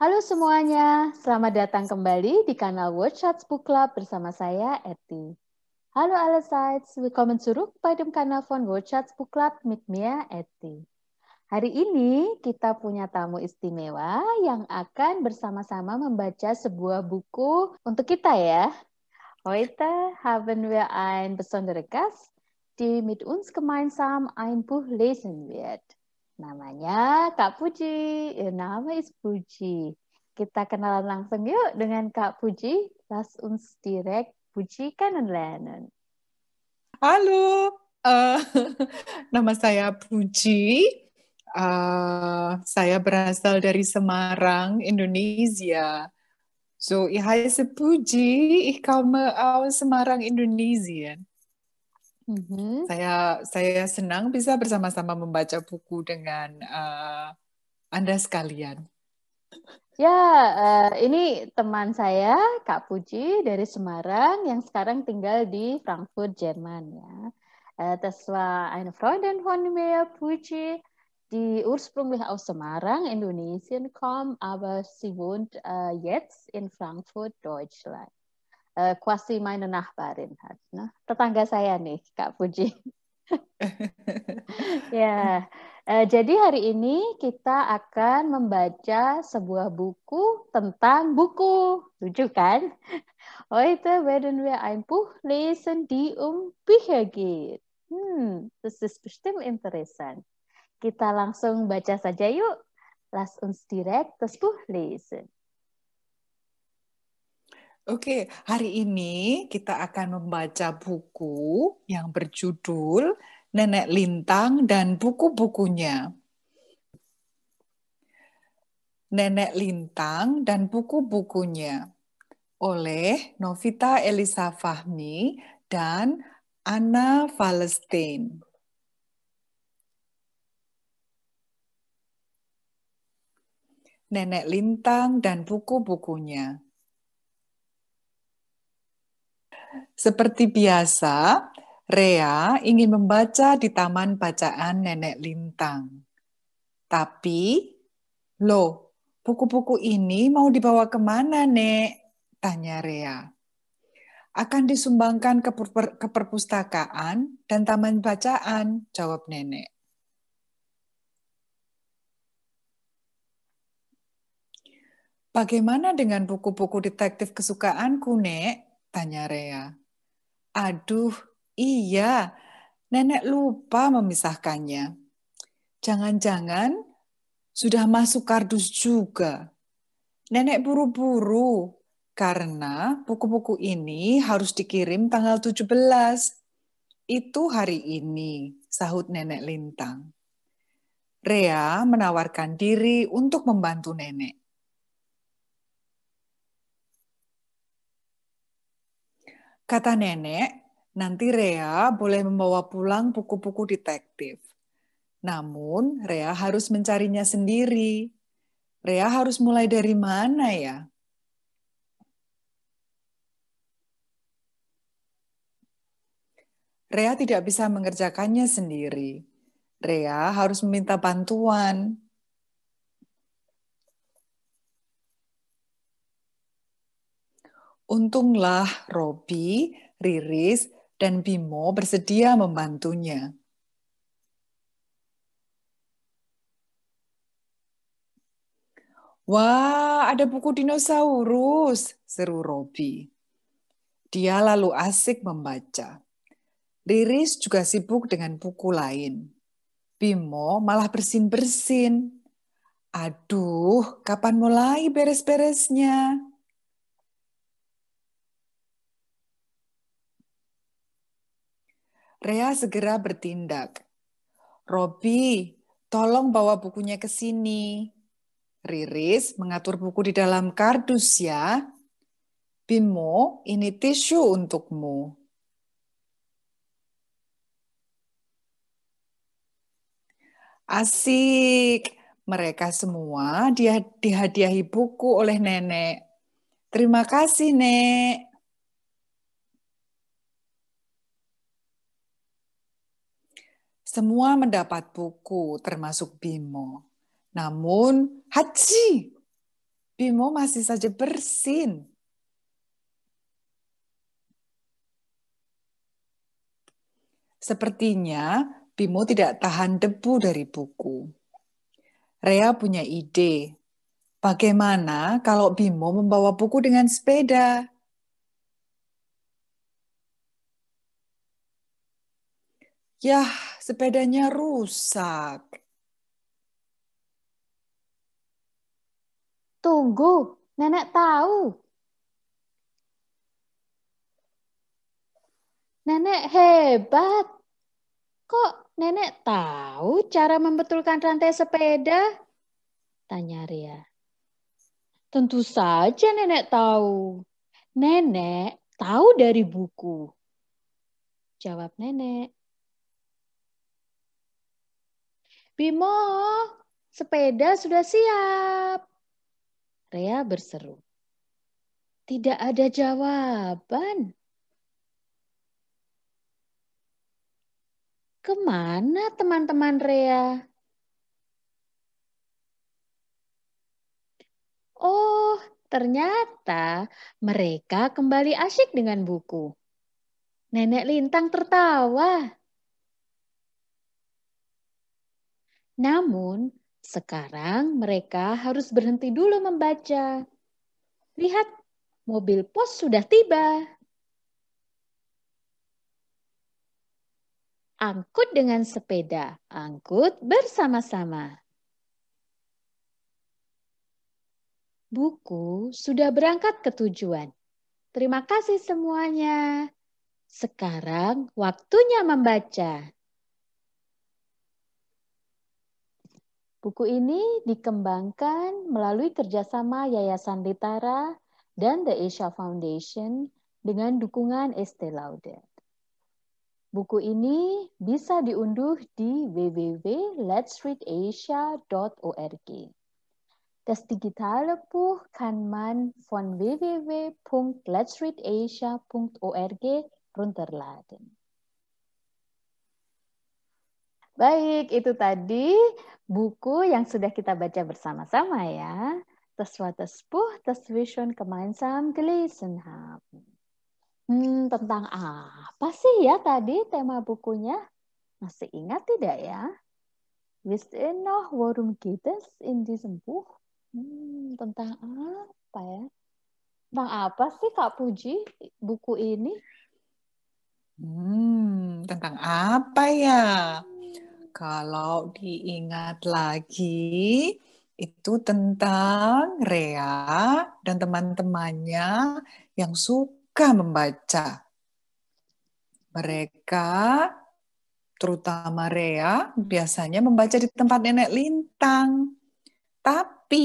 Halo semuanya, selamat datang kembali di kanal Workshops Book Club bersama saya, Eti. Halo allerseits, willkommen zurück bei dem Kanal von Workshops Book Club mit mir, ya, Eti. Hari ini kita punya tamu istimewa yang akan bersama-sama membaca sebuah buku untuk kita ya. Heute haben wir ein besonderer Gast, die mit uns gemeinsam ein Buch lesen wird. Namanya Kak Puji. Eh, nama is Puji. Kita kenalan langsung yuk dengan Kak Puji. Las uns direkt Puji lernen. Halo, uh, nama saya Puji. Uh, saya berasal dari Semarang, Indonesia. So, ich heiße Puji, ich komme aus Semarang, Indonesia hmm Saya saya senang bisa bersama-sama membaca buku dengan uh, Anda sekalian. Ya, uh, ini teman saya Kak Puji dari Semarang yang sekarang tinggal di Frankfurt, Jerman ya. das eh, war eine Freundin von mir, Puji, die ursprünglich aus Semarang, Indonesien kommt, aber sie wohnt uh, jetzt in Frankfurt, Deutschland. Eh, kuasi meine Nachbarin hat. Nah, Tetangga saya nih, Kak Puji. ya, eh, jadi hari ini kita akan membaca sebuah buku tentang buku. Lucu kan? Heute oh, werden wir ein Buch lesen, die um Bücher geht. Hmm, das ist bestimmt interessant. Kita langsung baca saja yuk. Lass uns direkt das Buch lesen. Oke, hari ini kita akan membaca buku yang berjudul Nenek Lintang dan buku-bukunya. Nenek Lintang dan buku-bukunya oleh Novita Elisa Fahmi dan Anna Falestein. Nenek Lintang dan buku-bukunya seperti biasa, Rea ingin membaca di taman bacaan Nenek Lintang. Tapi, loh, buku-buku ini mau dibawa kemana, Nek? Tanya Rea. Akan disumbangkan ke, per ke perpustakaan dan taman bacaan, jawab Nenek. Bagaimana dengan buku-buku detektif kesukaanku, Nek? Tanya Rea. Aduh, iya. Nenek lupa memisahkannya. Jangan-jangan sudah masuk kardus juga. Nenek buru-buru karena buku-buku ini harus dikirim tanggal 17. Itu hari ini, sahut Nenek Lintang. Rea menawarkan diri untuk membantu Nenek. Kata nenek, nanti Rea boleh membawa pulang buku-buku detektif. Namun, Rea harus mencarinya sendiri. Rea harus mulai dari mana ya? Rea tidak bisa mengerjakannya sendiri. Rea harus meminta bantuan. Untunglah Robi, Riris, dan Bimo bersedia membantunya. Wah, ada buku dinosaurus, seru Robi. Dia lalu asik membaca. Riris juga sibuk dengan buku lain. Bimo malah bersin-bersin. Aduh, kapan mulai beres-beresnya? Rea segera bertindak. Robi, tolong bawa bukunya ke sini. Riris mengatur buku di dalam kardus ya. Bimo, ini tisu untukmu. Asik, mereka semua dihadiahi buku oleh nenek. Terima kasih, Nek. Semua mendapat buku, termasuk Bimo. Namun, Haji, Bimo masih saja bersin. Sepertinya Bimo tidak tahan debu dari buku. Rea punya ide. Bagaimana kalau Bimo membawa buku dengan sepeda? Yah, sepedanya rusak. Tunggu, nenek tahu. Nenek hebat. Kok nenek tahu cara membetulkan rantai sepeda? Tanya Ria. Tentu saja nenek tahu. Nenek tahu dari buku. Jawab nenek. Bimo, sepeda sudah siap. Rea berseru. Tidak ada jawaban. Kemana teman-teman Rea? Oh, ternyata mereka kembali asyik dengan buku. Nenek Lintang tertawa. Namun, sekarang mereka harus berhenti dulu membaca. Lihat, mobil pos sudah tiba. Angkut dengan sepeda, angkut bersama-sama. Buku sudah berangkat ke tujuan. Terima kasih semuanya. Sekarang waktunya membaca. Buku ini dikembangkan melalui kerjasama Yayasan Litara dan The Asia Foundation dengan dukungan Estee Lauder. Buku ini bisa diunduh di www.letsreadasia.org. Das digitale Buch kann man von www.letsreadasia.org runterladen. Baik, itu tadi buku yang sudah kita baca bersama-sama ya. Das war das Buch, das wir schon gemeinsam Hmm, tentang apa sih ya tadi tema bukunya? Masih ingat tidak ya? Wisst ihr noch, worum geht in diesem Buch? Hmm, tentang apa ya? Tentang apa sih Kak Puji buku ini? Hmm, tentang apa ya? kalau diingat lagi itu tentang Rea dan teman-temannya yang suka membaca. Mereka, terutama Rea, biasanya membaca di tempat Nenek Lintang. Tapi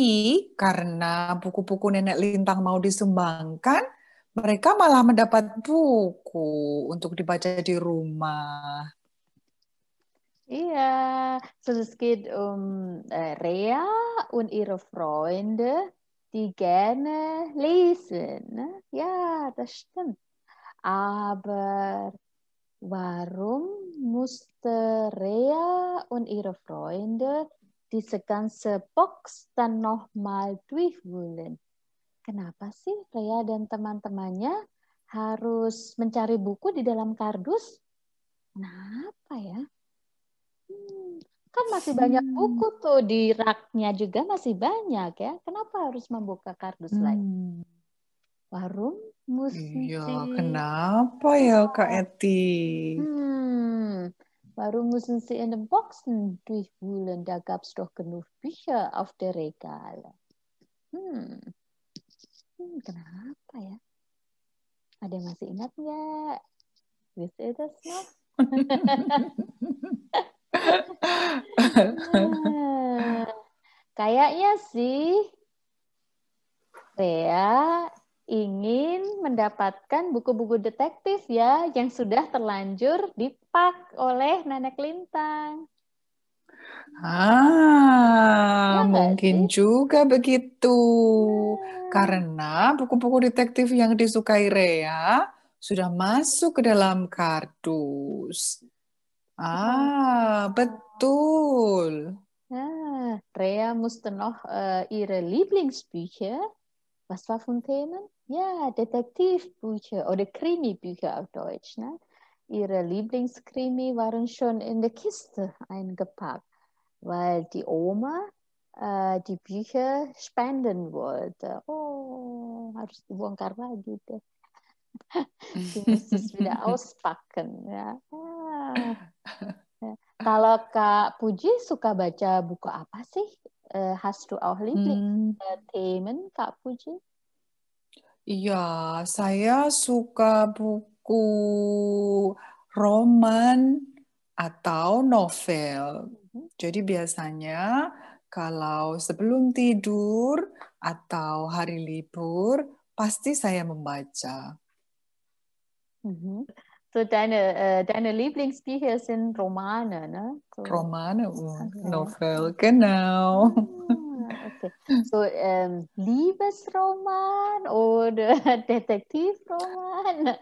karena buku-buku Nenek Lintang mau disumbangkan, mereka malah mendapat buku untuk dibaca di rumah. Ja, iya. so es geht um äh, Rea und ihre Freunde, die gerne lesen. Ne? Ja, das stimmt. Aber warum musste Rea und ihre Freunde diese ganze Box dann nochmal durchwühlen? Kenapa sih Rea dan teman-temannya harus mencari buku di dalam kardus? Kenapa ya? kan masih banyak hmm. buku tuh di raknya juga masih banyak ya. Kenapa harus membuka kardus hmm. lain? Iya, ya, iya. hmm, warung musisi. Iya, kenapa ya Kak Eti? baru musisi müssen Sie in den Boxen durchwühlen? Da gab's doch genug Bücher auf der Regale. Hmm. hmm, kenapa ya? Ada yang masih ingat nggak? Wisst ihr kayaknya sih Rea ingin mendapatkan buku-buku detektif ya yang sudah terlanjur dipak oleh Nenek Lintang. Ah, ya, mungkin sih? juga begitu. Ya. Karena buku-buku detektif yang disukai Rea sudah masuk ke dalam kardus. Ah, betul. Ja, ah, Rea musste noch äh, ihre Lieblingsbücher, was war von Themen? Ja, Detektivbücher oder Krimibücher auf Deutsch. Ne? Ihre Lieblingskrimi waren schon in der Kiste eingepackt, weil die Oma äh, die Bücher spenden wollte. Oh, harus dibongkar lagi deh. Sie musste es wieder auspacken. Ja. Ah. Kalau Kak Puji suka baca buku apa sih? Uh, eh, Hasru Auhli, hmm. Entertainment, Kak Puji? Iya, saya suka buku roman atau novel. Mm-hmm. Jadi biasanya kalau sebelum tidur atau hari libur, pasti saya membaca. Mm-hmm. So deine, äh, deine Lieblingsbücher sind Romane, ne? So. Romane und okay. Novel, genau. Ah, okay. So ähm, Liebesroman oder Detektivroman?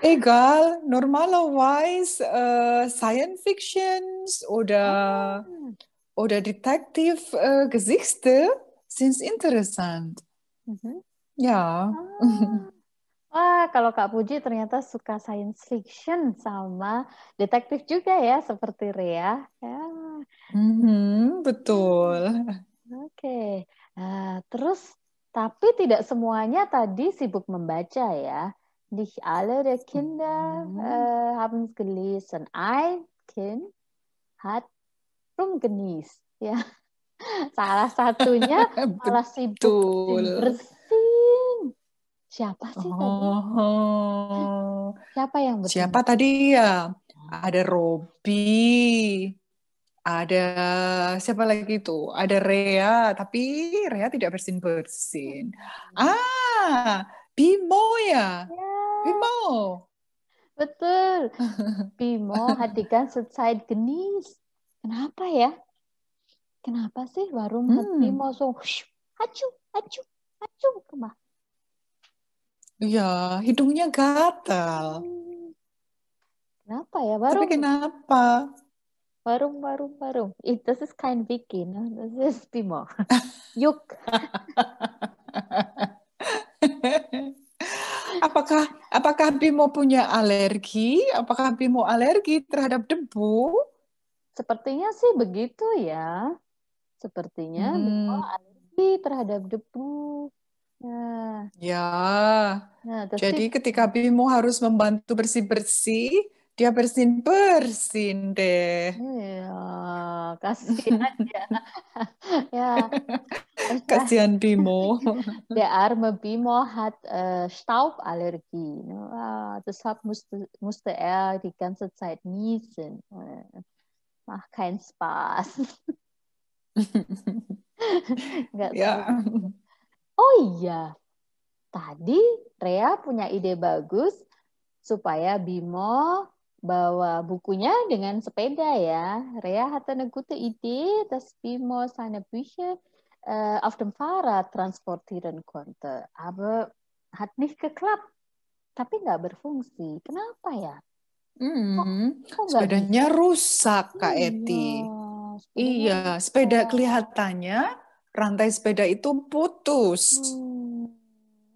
Egal, normalerweise äh, Science Fictions oder, ah. oder Detektivgeschichte äh, sind interessant. Mhm. Ja. Ah. Wah, kalau Kak Puji ternyata suka science fiction sama detektif juga ya, seperti Rea. Ya. Mm-hmm, betul. Oke. Okay. Nah, terus, tapi tidak semuanya tadi sibuk membaca ya. Di alle der Kinder mm-hmm. uh, haben gelesen. Ein Kind hat rumgenießt. Ya. Salah satunya malah sibuk betul. Siapa sih oh. tadi? Siapa yang bertemu? Siapa tadi ya? Ada Robi, ada siapa lagi itu? Ada Rea, tapi Rea tidak bersin-bersin. Hmm. Ah, Bimo ya? yeah. Bimo. Betul. Bimo hatikan side genis. Kenapa ya? Kenapa sih warung hmm. Bimo so, hacu, hacu, hacu, kemah Iya, hidungnya gatal. Kenapa ya, Baru. Tapi kenapa? Baru, baru, baru. It, das ist kein Wiki, ne? This is Bimo. Yuk. apakah apakah Bimo punya alergi? Apakah Bimo alergi terhadap debu? Sepertinya sih begitu ya. Sepertinya hmm. Bimo alergi terhadap debu. Ya. Nah, Jadi ketika Bimo harus membantu bersih-bersih, dia bersin-bersin deh. Iya, kasihan ya. Kasihan Bimo. Der arme Bimo hat stauk eh, Stauballergie. Uh, deshalb musste, musste er die ganze Zeit niesen. Macht eh, keinen Spaß. ja. Oh iya, tadi Rea punya ide bagus supaya Bimo bawa bukunya dengan sepeda ya. Rea hatta negutu ide, tas Bimo sana Bücher eh, of auf dem Fahrrad transportieren konnte. Aber hat nicht geklappt. Tapi nggak berfungsi. Kenapa ya? Hmm, kok, kok sepedanya rusak, Kak iya, Eti. iya, sepeda kelihatannya rantai sepeda itu putus. Hmm.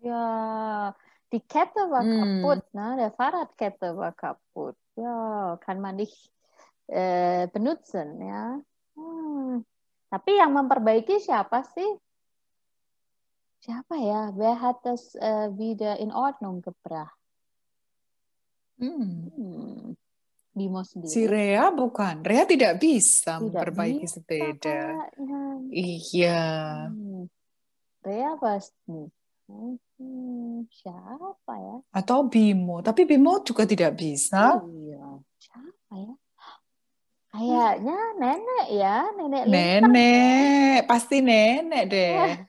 Ya, di kete war hmm. nah, ne? Der Fahrradkette war Ya, kan kann man nicht eh, benutzen, ya. Hmm. Tapi yang memperbaiki siapa sih? Siapa ya? Wer hat eh, das uh, wieder in Ordnung gebracht? Hmm. hmm. Bimo sendiri. Si Rea bukan. Rea tidak bisa tidak memperbaiki bisa, sepeda. Kayaknya. Iya. Hmm. Rea pasti. Hmm, siapa ya? Atau Bimo. Tapi Bimo juga tidak bisa. Iya. Siapa ya? Kayaknya nenek ya, nenek. Nenek, Lintang. pasti nenek deh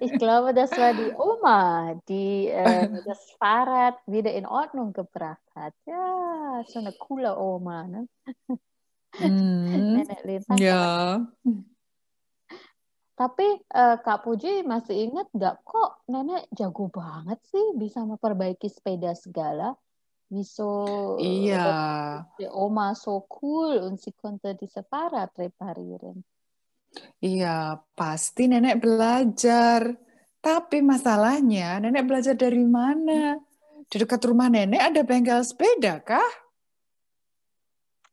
ich glaube, das war die Oma, die äh, das Fahrrad wieder in Ordnung gebracht hat. Ja, so eine coole Oma. Ne? Mm, ja. Tapi uh, Kak Puji masih ingat nggak kok nenek jago banget sih bisa memperbaiki sepeda segala? Miso iya. Eh, oma so cool und sie konnte diese Fahrrad reparieren. Iya, pasti nenek belajar. Tapi masalahnya, nenek belajar dari mana? Di dekat rumah nenek ada bengkel sepeda kah?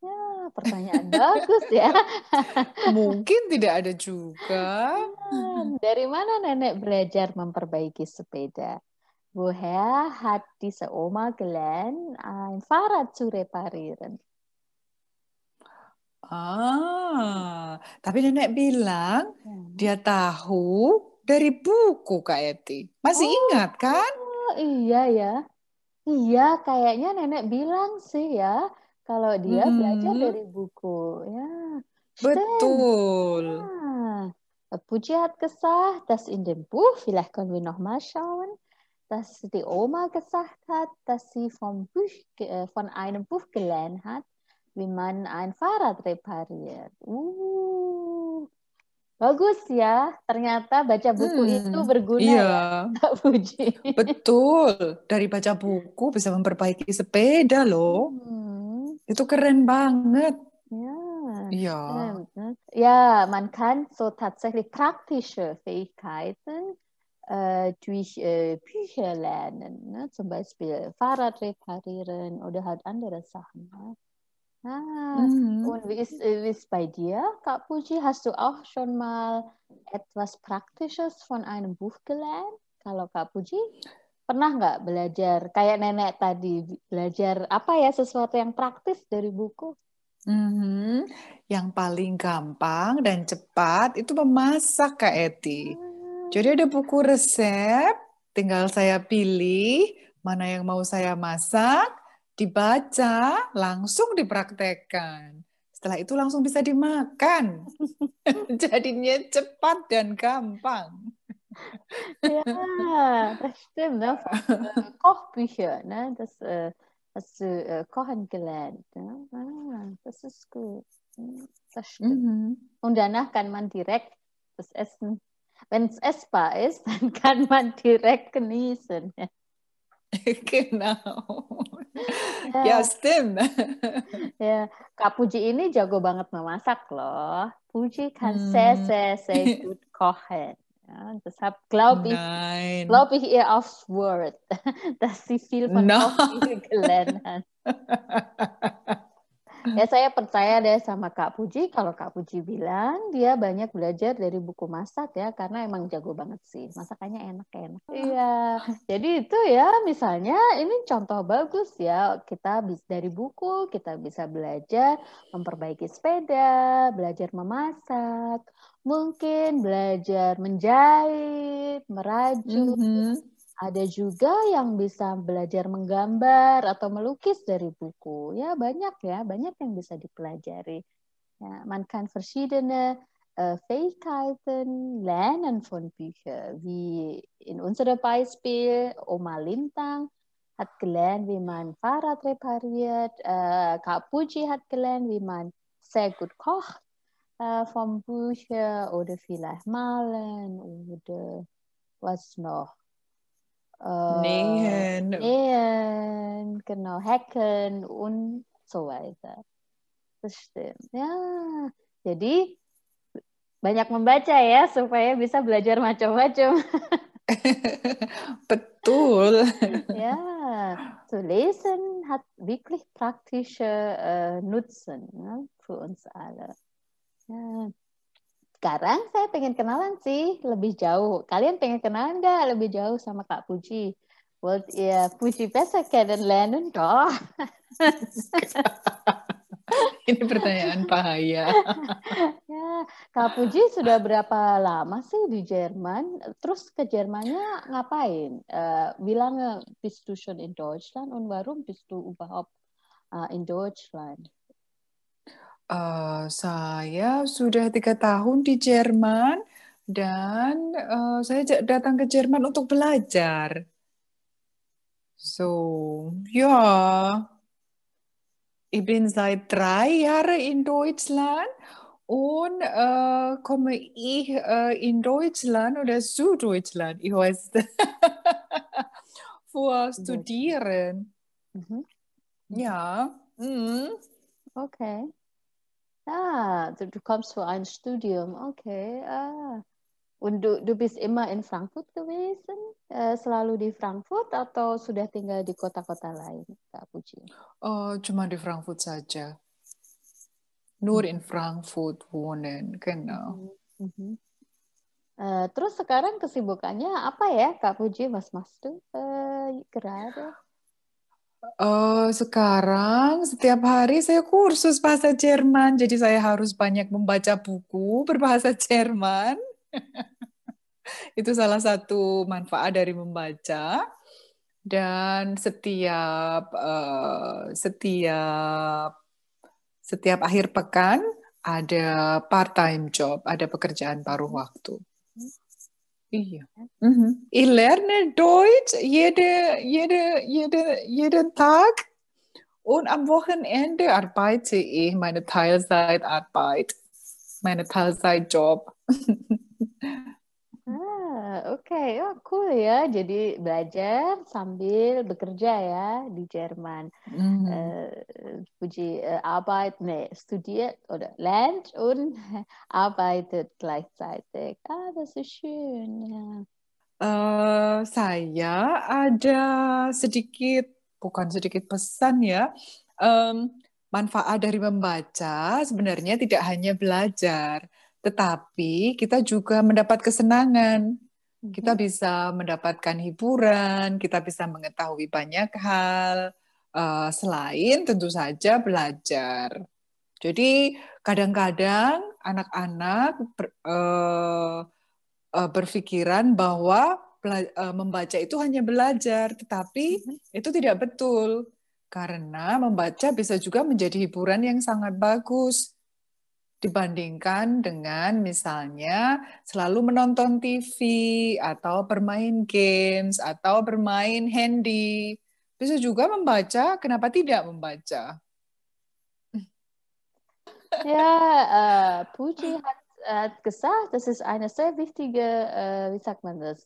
Ya, pertanyaan bagus ya. Mungkin tidak ada juga. Ya, dari mana nenek belajar memperbaiki sepeda? Bu Hea, hati Oma gelernt, farat sure pariren. Ah, tapi nenek bilang hmm. dia tahu dari buku Kak Eti. Masih oh, ingat kan? Oh, iya ya. Iya, kayaknya nenek bilang sih ya kalau dia hmm. belajar dari buku ya. Betul. Nah, pujiat kesah das in dem Buch, vielleicht können wir noch mal schauen, dass die Oma gesagt eh, hat, dass sie vom Buch, von einem Buch gelernt hat. Biman ein Fahrrad repariert. Ya. Uh. Bagus ya, ternyata baca buku hmm, itu berguna iya. ya, Kak Puji. Betul, dari baca buku bisa memperbaiki sepeda loh. Hmm. Itu keren banget. Ya. Ja. Iya. ya man kann so tatsächlich praktische Fähigkeiten äh, durch äh, Bücher lernen, ne? zum Beispiel Fahrrad reparieren oder halt andere Sachen. Ne? Ah, mhm. Und wie ist es bei dir, Kak Puji? Hast du auch schon mal etwas Praktisches von einem Buch gelernt? Kalau Kak Puji, pernah nggak belajar kayak nenek tadi belajar apa ya sesuatu yang praktis dari buku? Mm-hmm. Yang paling gampang dan cepat itu memasak Kak Eti. Hmm. Jadi ada buku resep, tinggal saya pilih mana yang mau saya masak, dibaca, langsung dipraktekkan. Setelah itu langsung bisa dimakan. Jadinya cepat dan gampang. Iya, ya, das stimmt. Ne? kochbücher, Kochbüchern, ne? das hast du kochen gelernt. Ne? das ist gut. Das stimmt. Und danach kann man direkt das Essen, wenn es essbar ist, dann kann man direkt genießen. Genau. Ya, steam. Ya, Ya, Kak Puji ini jago banget memasak loh. Puji kan mm. sehr, sehr, sehr gut kochen. Ja, ya, deshalb glaube ich, glaub ich ihr aufs Wort, dass sie viel von no. Kochen gelernt hat. Ya iya. saya percaya deh sama Kak Puji kalau Kak Puji bilang dia banyak belajar dari buku masak ya karena emang jago banget sih masakannya enak-enak. Iya. Jadi itu ya misalnya ini contoh bagus ya kita dari buku kita bisa belajar memperbaiki sepeda, belajar memasak, mungkin belajar menjahit, merajut. Mm -hmm ada juga yang bisa belajar menggambar atau melukis dari buku. Ya, banyak ya, banyak yang bisa dipelajari. Ya, man kann verschiedene uh, Fähigkeiten lernen von Büchern, wie in unserem Beispiel Oma Lintang hat gelernt, wie man Fahrrad repariert, Kak äh, Kapuji hat gelernt, wie man sehr gut kocht äh, vom Bücher oder vielleicht malen oder was noch. Nähen. Nähen, genau, hacken und so weiter. Das stimmt. Ya, jadi banyak membaca ya supaya bisa belajar macam-macam. Betul. ya, zu lesen hat wirklich praktische uh, Nutzen für uns alle. Ja, sekarang saya pengen kenalan sih lebih jauh. Kalian pengen kenalan nggak lebih jauh sama Kak Puji? Well, ya Puji biasa Karen Lennon toh. Ini pertanyaan bahaya. ya, Kak Puji sudah berapa lama sih di Jerman? Terus ke Jermannya ngapain? Uh, bilang bist du schon in Deutschland und warum bist du überhaupt uh, in Deutschland? Eh, saya sudah tiga tahun di Jerman dan uh, saya datang ke Jerman untuk belajar. So, ja, ya. ich bin seit drei Jahren in Deutschland und uh, komme ich uh, in Deutschland oder zu Deutschland, ich weiß, vor Studieren. mm -hmm. yeah. mm -hmm. Okay. Ah, du, du kommst für ein Studium, okay. Ah. Und du, du bist immer in Frankfurt gewesen? Äh, selalu di Frankfurt atau sudah tinggal di kota-kota lain, Kak Puji? Oh, cuma di Frankfurt saja. Nur hmm. in Frankfurt wohnen, genau. Mm -hmm. Uh, terus sekarang kesibukannya apa ya, Kak Puji, Mas Mas tuh uh, eh, gerade? Oh sekarang setiap hari saya kursus bahasa Jerman, jadi saya harus banyak membaca buku berbahasa Jerman. Itu salah satu manfaat dari membaca. Dan setiap uh, setiap setiap akhir pekan ada part time job, ada pekerjaan paruh waktu. Ja. Mhm. Ich lerne Deutsch jede, jede, jede, jeden Tag und am Wochenende arbeite ich meine Teilzeitarbeit, meine Teilzeitjob. Ah, oke. Okay. Oh, cool ya. Jadi belajar sambil bekerja ya di Jerman. Mm. Äh, eh, Fuji uh, eh, arbeit, ne, studiert oder lernt und arbeitet gleichzeitig. Ah, das ist schön. Ja. Uh, saya ada sedikit, bukan sedikit pesan ya. Um, manfaat dari membaca sebenarnya tidak hanya belajar, tetapi kita juga mendapat kesenangan. Kita mm-hmm. bisa mendapatkan hiburan, kita bisa mengetahui banyak hal uh, selain tentu saja belajar. Jadi kadang-kadang anak-anak ber, eh, eh, berpikiran bahwa membaca itu hanya belajar, tetapi mm-hmm. itu tidak betul karena membaca bisa juga menjadi hiburan yang sangat bagus dibandingkan dengan misalnya selalu menonton TV atau bermain games atau bermain handy. Bisa juga membaca, kenapa tidak membaca? Ya, äh, hat, hat eh, gesagt, das ist eine sehr wichtige, eh, wie sagt man das,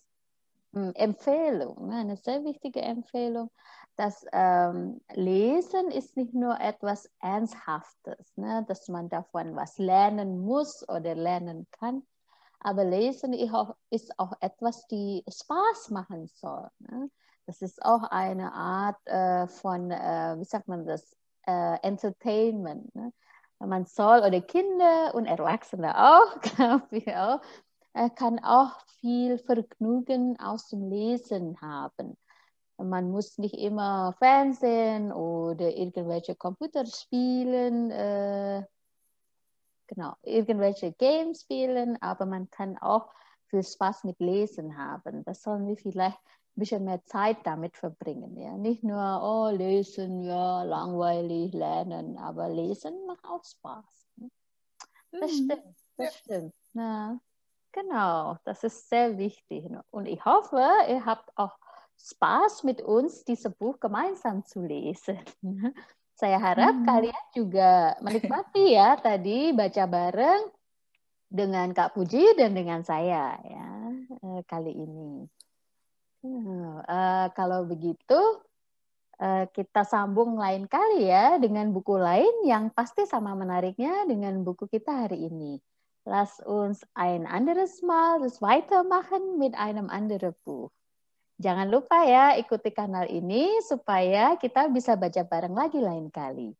hm, Empfehlung, eine sehr wichtige Empfehlung. das ähm, Lesen ist nicht nur etwas Ernsthaftes, ne? dass man davon was lernen muss oder lernen kann, aber Lesen ist auch etwas, die Spaß machen soll. Ne? Das ist auch eine Art äh, von, äh, wie sagt man das, äh, Entertainment. Ne? Man soll, oder Kinder und Erwachsene auch, glaube ich auch, äh, kann auch viel Vergnügen aus dem Lesen haben man muss nicht immer Fernsehen oder irgendwelche Computerspielen, äh, genau, irgendwelche Games spielen, aber man kann auch viel Spaß mit Lesen haben. Das sollen wir vielleicht ein bisschen mehr Zeit damit verbringen. Ja? Nicht nur, oh, lesen, ja, langweilig, lernen, aber lesen macht auch Spaß. Ne? Das mhm. stimmt, das ja. stimmt. Ja. Genau, das ist sehr wichtig. Ne? Und ich hoffe, ihr habt auch Spaß mit uns disebut Sebuch gemeinsam zu lesen. Saya harap hmm. kalian juga menikmati ya tadi baca bareng dengan Kak Puji dan dengan saya ya eh, kali ini. uh, kalau begitu uh, kita sambung lain kali ya dengan buku lain yang pasti sama menariknya dengan buku kita hari ini. Lass uns ein anderes Mal das weitermachen mit einem anderen Buch. Jangan lupa ya ikuti kanal ini supaya kita bisa baca bareng lagi lain kali.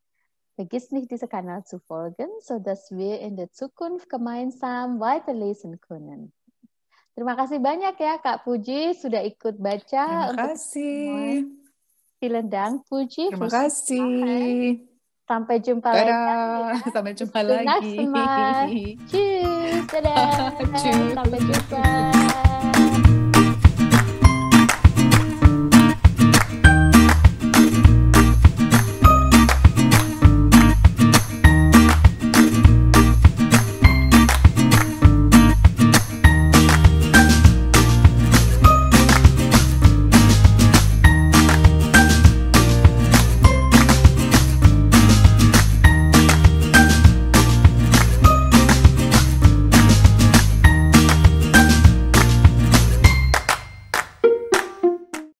Vergiss nicht, diese Kanal zu folgen, dass wir in der Zukunft gemeinsam weiterlesen können. Terima kasih banyak ya Kak Puji sudah ikut baca. Terima kasih. Vielen Dank Puji. Terima kasih. Sampai jumpa lagi. Ya. Sampai jumpa lagi. Next Tschüss. Dadah. Sampai jumpa.